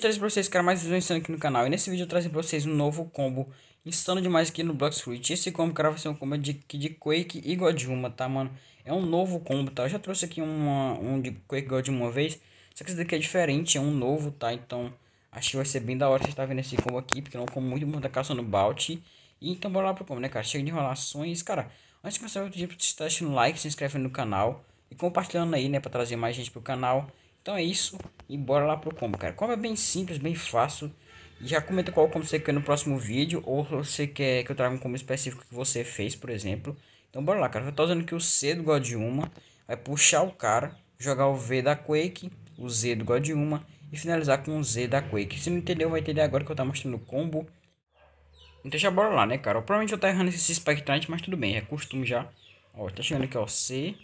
hoje trazer pra vocês, cara, mais um insano aqui no canal. E nesse vídeo eu para pra vocês um novo combo insano demais aqui no Block Fruit Esse combo, cara, vai ser um combo de, de Quake e Goduma, tá, mano? É um novo combo, tá? Eu já trouxe aqui uma, um de Quake e Goduma uma vez. Só que esse daqui é diferente, é um novo, tá? Então, acho que vai ser bem da hora você estar tá vendo esse combo aqui. Porque é um combo muito bom da caça no balt E então, bora lá pro combo, né, cara? Chega de enrolações. Cara, antes de começar, o vídeo pra vocês deixarem um like, se inscreve no canal. E compartilhando aí, né, pra trazer mais gente pro canal. Então é isso. E bora lá pro combo, cara. Combo é bem simples, bem fácil. Já comenta qual combo você quer no próximo vídeo. Ou você quer que eu traga um combo específico que você fez, por exemplo. Então bora lá, cara. Eu tô usando aqui o C do God 1. Vai puxar o cara. Jogar o V da Quake. O Z do God 1. E finalizar com o Z da Quake. Se não entendeu, vai entender agora que eu tô mostrando o combo. Então já bora lá, né, cara. Eu, provavelmente eu tô tá errando esse Spectrant, mas tudo bem. É costume já. Ó, tá chegando aqui, ó. C.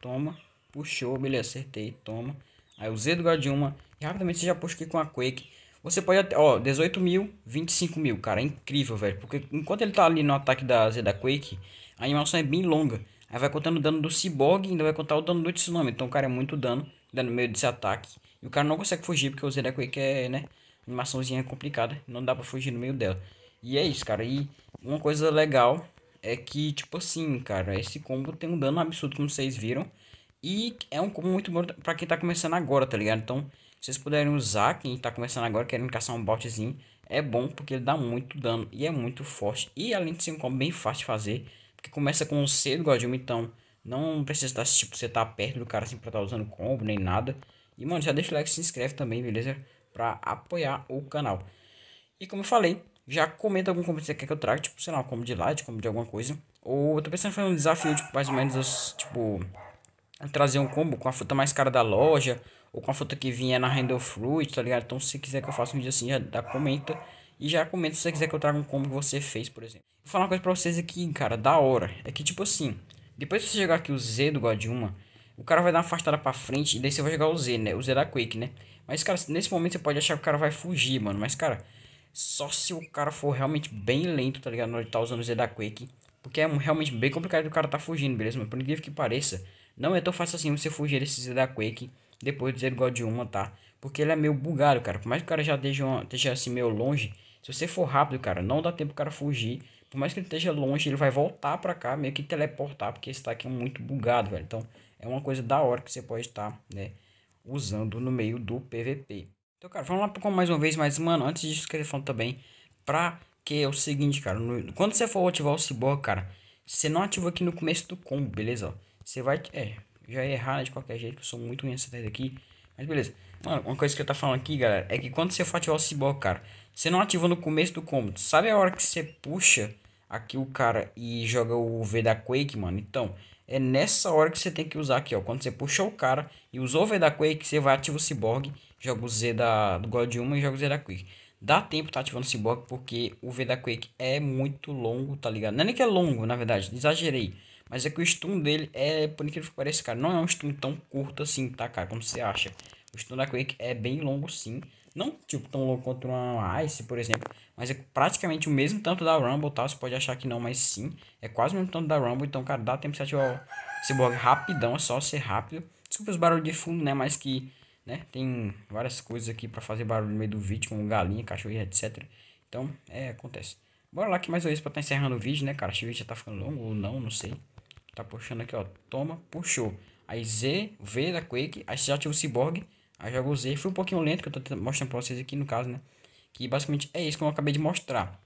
Toma. Puxou. Beleza, acertei. Toma. Aí o Z do grau de E rapidamente você já puxa aqui com a Quake. Você pode até, ó, 18 mil, 25 mil, cara, é incrível, velho. Porque enquanto ele tá ali no ataque da Z da Quake, a animação é bem longa. Aí vai contando o dano do Cyborg e ainda vai contar o dano do Tsunami. Então, cara, é muito dano, dando meio desse ataque. E o cara não consegue fugir, porque o Z da Quake é, né, animaçãozinha complicada. Não dá pra fugir no meio dela. E é isso, cara. E uma coisa legal é que, tipo assim, cara, esse combo tem um dano absurdo, como vocês viram. E é um combo muito bom para quem tá começando agora, tá ligado? Então, se vocês puderem usar, quem tá começando agora, querendo caçar um baltezinho, é bom porque ele dá muito dano e é muito forte. E além de ser um combo bem fácil de fazer, porque começa com o C do Godilma, então não precisa estar, tipo, você tá perto do cara assim pra estar tá usando combo nem nada. E, mano, já deixa o like se inscreve também, beleza? Pra apoiar o canal. E como eu falei, já comenta algum combo que você quer que eu traga, tipo, sei lá, um combo de light, combo de alguma coisa. Ou eu tô pensando em fazer um desafio, tipo, mais ou menos, tipo, trazer um combo com a fruta mais cara da loja, ou com a fruta que vinha na Handle Fruit, tá ligado? Então, se quiser que eu faça um vídeo assim, já dá, comenta. E já comenta se você quiser que eu traga um combo que você fez, por exemplo. Vou falar uma coisa pra vocês aqui, cara, da hora. É que, tipo assim, depois que você jogar aqui o Z do God 1, o cara vai dar uma afastada pra frente, e daí você vai jogar o Z, né? O Z da Quake, né? Mas, cara, nesse momento você pode achar que o cara vai fugir, mano. Mas, cara, só se o cara for realmente bem lento, tá ligado? Na hora de tá usando o Z da Quake. Porque é realmente bem complicado o cara tá fugindo, beleza? Mas por incrível que pareça, não é tão fácil assim você fugir desse da Quake depois do Zero God 1, tá? Porque ele é meio bugado, cara. Por mais que o cara já esteja, esteja assim meio longe, se você for rápido, cara, não dá tempo pro cara fugir. Por mais que ele esteja longe, ele vai voltar pra cá, meio que teleportar, porque esse aqui é muito bugado, velho. Então, é uma coisa da hora que você pode estar, né, usando no meio do PVP. Então, cara, vamos lá mais uma vez, mas, mano, antes disso, queria falar também pra que é o seguinte, cara. No, quando você for ativar o cyborg, cara, você não ativa aqui no começo do combo, beleza? Você vai. É, já ia errar né, de qualquer jeito, que eu sou muito ruim nessa tela aqui. Mas beleza. Mano, uma coisa que eu tô falando aqui, galera, é que quando você for ativar o cyborg, cara, você não ativa no começo do combo. Sabe a hora que você puxa aqui o cara e joga o V da Quake, mano? Então, é nessa hora que você tem que usar aqui, ó. Quando você puxou o cara e usou o V da Quake, você vai ativar o Cyborg, joga o Z da, do God 1 e joga o Z da Quake. Dá tempo tá ativando o Cyborg porque o V da Quake é muito longo, tá ligado? Não é nem que é longo, na verdade, exagerei. Mas é que o stun dele é, por incrível que pareça, cara, não é um stun tão curto assim, tá, cara? Como você acha. O stun da Quake é bem longo sim. Não, tipo, tão longo quanto uma Ice, por exemplo. Mas é praticamente o mesmo tanto da Rumble, tá? Você pode achar que não, mas sim. É quase o mesmo tanto da Rumble. Então, cara, dá tempo de você ativar o Cyborg rapidão. É só ser rápido. Desculpa os barulhos de fundo, né? Mas que, né? Tem várias coisas aqui para fazer barulho no meio do vídeo. Como galinha, cachorrinha, etc. Então, é, acontece. Bora lá que mais ou isso pra tá encerrando o vídeo, né, cara? que o vídeo já tá ficando longo ou não, não sei. Tá puxando aqui, ó. Toma, puxou. Aí Z, V da Quake. Aí você já ativa o Cyborg. Aí joga o Z. Foi um pouquinho lento que eu tô mostrando pra vocês aqui no caso, né? Que basicamente é isso que eu acabei de mostrar.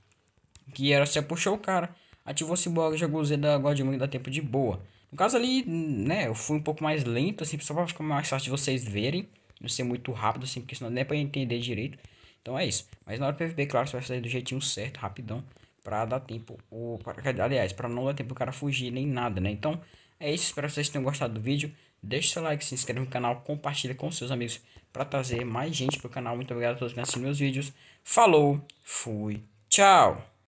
Que era você puxou o cara, ativou o Cyborg, jogou o Z da Godmung e dá tempo de boa. No caso ali, né, eu fui um pouco mais lento, assim, só pra ficar mais fácil de vocês verem. Não ser muito rápido, assim, porque senão nem é pra entender direito. Então é isso. Mas na hora do PVP, claro, você vai fazer do jeitinho certo, rapidão para dar tempo, ou pra, aliás, para não dar tempo o cara fugir nem nada, né? Então, é isso, espero que vocês tenham gostado do vídeo. Deixe seu like, se inscreva no canal, compartilha com seus amigos para trazer mais gente pro canal. Muito obrigado a todos que assistem meus vídeos. Falou, fui, tchau!